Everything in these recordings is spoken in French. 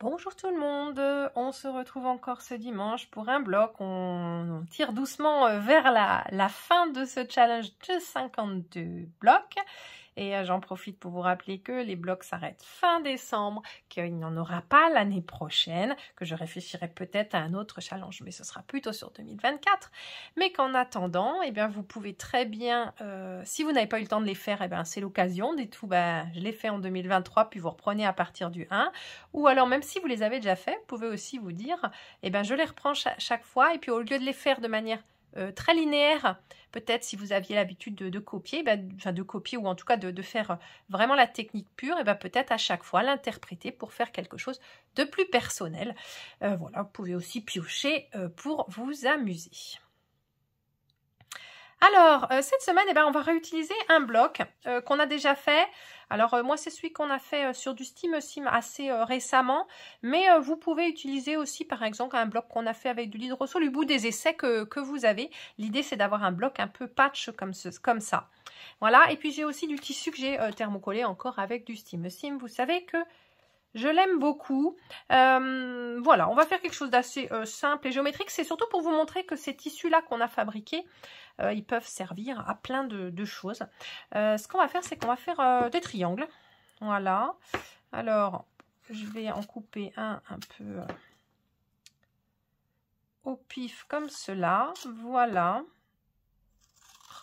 Bonjour tout le monde, on se retrouve encore ce dimanche pour un bloc. On, tire doucement euh, vers la, la, fin de ce challenge de 52 blocs et euh, j'en profite pour vous rappeler que les blocs s'arrêtent fin décembre, qu'il n'y en aura pas l'année prochaine, que je réfléchirai peut-être à un autre challenge, mais ce sera plutôt sur 2024. Mais qu'en attendant, eh bien, vous pouvez très bien, euh, si vous n'avez pas eu le temps de les faire, eh bien, c'est l'occasion. Des tout, bah, je les fais en 2023, puis vous reprenez à partir du 1. Ou alors, même si vous les avez déjà fait, vous pouvez aussi vous dire, eh bien, je les reprends chaque fois, et puis au lieu de les faire de manière euh, très linéaire. Peut-être si vous aviez l'habitude de, copier, ben, enfin de copier ou en tout cas de, faire euh, vraiment la technique pure, et eh ben peut-être à chaque fois l'interpréter pour faire quelque chose de plus personnel. Euh, voilà, vous pouvez aussi piocher pour vous amuser. Alors, cette semaine, eh ben, on va réutiliser un bloc qu'on a déjà fait. Alors euh, moi c'est celui qu'on a fait euh, sur du Steam euh, Sim assez récemment, mais vous pouvez utiliser aussi par exemple un bloc qu'on a fait avec du de au bout des essais que, vous avez. L'idée c'est d'avoir un bloc un peu patch comme, comme ça. Voilà, et puis j'ai aussi du tissu que j'ai thermocollé encore avec du Steam Sim. Vous savez que je l'aime beaucoup. voilà, on va faire quelque chose d'assez simple et géométrique. C'est surtout pour vous montrer que ces tissus-là qu'on a fabriqués, euh, ils peuvent servir à plein de, choses. Euh, ce qu'on va faire, c'est qu'on va faire euh, des triangles. Voilà. Alors, je vais en couper un un peu au pif comme cela. Voilà.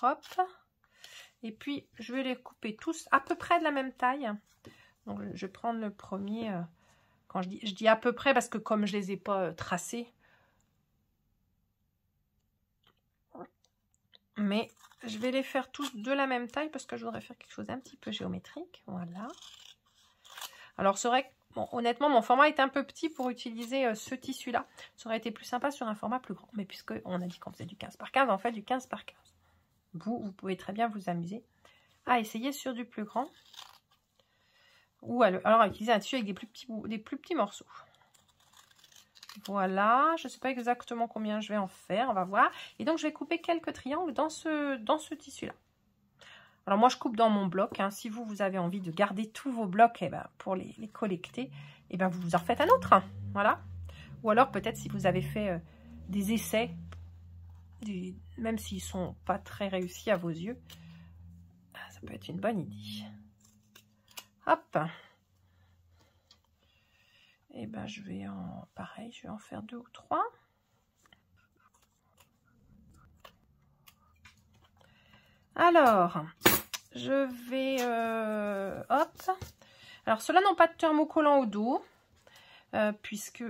Hop. Et puis, je vais les couper tous à peu près de la même taille. Donc, je vais prendre le premier. Quand je dis, je dis à peu près parce que comme je les ai pas tracés, mais je vais les faire tous de la même taille parce que je voudrais faire quelque chose d'un petit peu géométrique. Voilà. Alors, c'est vrai honnêtement, mon format est un peu petit pour utiliser euh, ce tissu-là. Ça aurait été plus sympa sur un format plus grand. Mais puisqu'on a dit qu'on faisait du 15 par 15, en fait, du 15 par 15. Vous, vous pouvez très bien vous amuser à essayer sur du plus grand. Ou alors, à utiliser un tissu avec des plus petits, des plus petits morceaux. Voilà, je ne sais pas exactement combien je vais en faire, on va voir. Et donc, je vais couper quelques triangles dans ce, dans ce tissu-là. Alors, moi, je coupe dans mon bloc. Hein. Si vous, vous avez envie de garder tous vos blocs eh ben, pour les, collecter, et eh ben, vous vous en faites un autre. Hein. Voilà. Ou alors, peut-être, si vous avez fait euh, des essais, même s'ils ne sont pas très réussis à vos yeux, ah, ça peut être une bonne idée. Hop et eh ben je vais en pareil, je vais en faire deux ou trois. Alors, je vais euh, hop. Alors ceux-là n'ont pas de thermocollant au dos, euh, puisque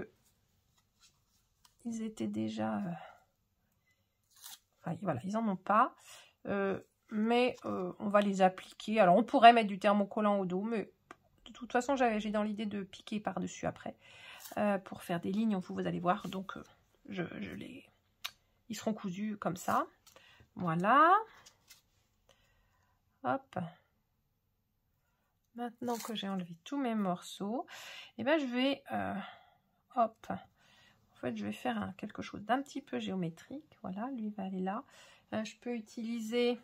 ils étaient déjà. Euh, voilà, ils en ont pas. mais on va les appliquer. Alors on pourrait mettre du thermocollant au dos, mais de toute façon, j'ai dans l'idée de piquer par-dessus après euh, pour faire des lignes. Vous, allez voir. Donc, euh, je, les... ils seront cousus comme ça. Voilà. Hop. Maintenant que j'ai enlevé tous mes morceaux, eh ben je vais... Euh, hop. En fait, je vais faire quelque chose d'un petit peu géométrique. Voilà, lui va aller là. je peux utiliser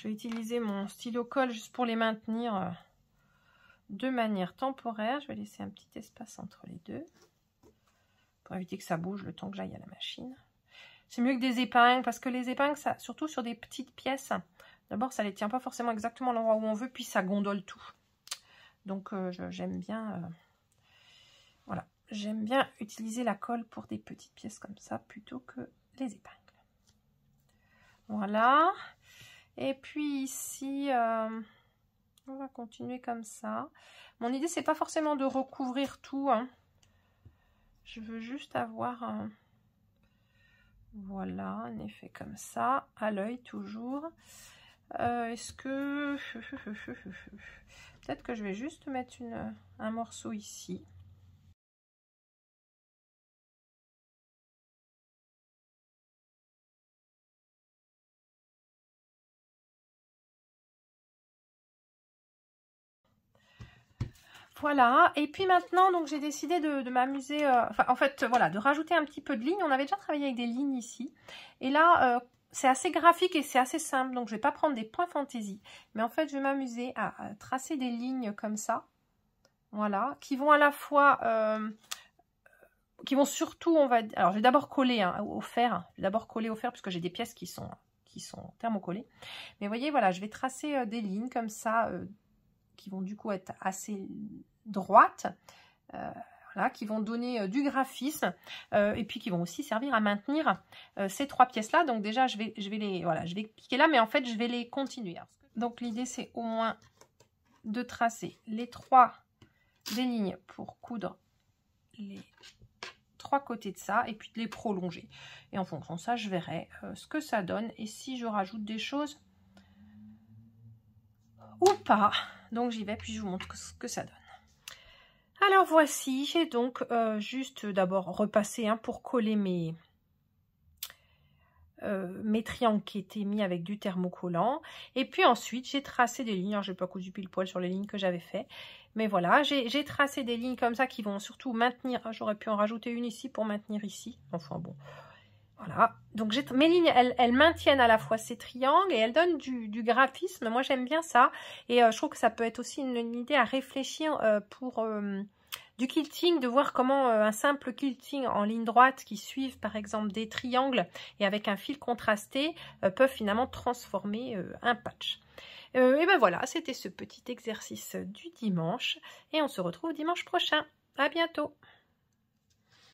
je vais utiliser mon stylo colle juste pour les maintenir euh, de manière temporaire. Je vais laisser un petit espace entre les deux pour éviter que ça bouge le temps que j'aille à la machine. C'est mieux que des épingles parce que les épingles, surtout sur des petites pièces, d'abord ça ne les tient pas forcément exactement à l'endroit où on veut, puis ça gondole tout. Donc euh, j'aime bien, euh, voilà, j'aime bien utiliser la colle pour des petites pièces comme ça plutôt que les épingles. Voilà. Et puis ici, euh, on va continuer comme ça. Mon idée, c'est pas forcément de recouvrir tout. Hein. Je veux juste avoir un... Voilà, un effet comme ça, à l'œil toujours. Euh, est-ce que... Peut-être que je vais juste mettre un morceau ici. Voilà, et puis maintenant, donc j'ai décidé de, m'amuser, euh, enfin, en fait, voilà, de rajouter un petit peu de lignes. On avait déjà travaillé avec des lignes ici, et là, euh, c'est assez graphique et c'est assez simple, donc je vais pas prendre des points fantaisie, mais en fait, je vais m'amuser à, tracer des lignes comme ça, voilà, qui vont à la fois, euh, qui vont surtout, on va, alors je vais d'abord coller hein, au fer, d'abord coller au fer, puisque j'ai des pièces qui sont qui sont thermocollées, mais vous voyez, voilà, je vais tracer des lignes comme ça, qui vont du coup être assez droites, euh, là, qui vont donner euh, du graphisme euh, et puis qui vont aussi servir à maintenir ces trois pièces-là. Donc déjà, je vais, je vais les voilà, je vais piquer là, mais en fait, je vais les continuer. Donc l'idée, c'est au moins de tracer les trois des lignes pour coudre les trois côtés de ça et puis de les prolonger. Et en fonction de ça, je verrai ce que ça donne et si je rajoute des choses ou pas. Donc j'y vais, puis je vous montre ce que ça donne. Alors voici, j'ai donc euh, juste d'abord repassé un hein, pour coller mes, euh, mes triangles qui étaient mis avec du thermocollant. Et puis ensuite, j'ai tracé des lignes. Alors, je n'ai pas cousu pile poil sur les lignes que j'avais fait. Mais voilà, j'ai tracé des lignes comme ça qui vont surtout maintenir. Ah, j'aurais pu en rajouter une ici pour maintenir ici. Enfin bon, voilà, donc mes lignes, elles, maintiennent à la fois ces triangles et elles donnent du, graphisme. Moi, j'aime bien ça et euh, je trouve que ça peut être aussi une, idée à réfléchir euh, pour euh, du quilting, de voir comment un simple quilting en ligne droite qui suivent par exemple des triangles et avec un fil contrasté peuvent finalement transformer un patch. et ben voilà, c'était ce petit exercice du dimanche et on se retrouve dimanche prochain. À bientôt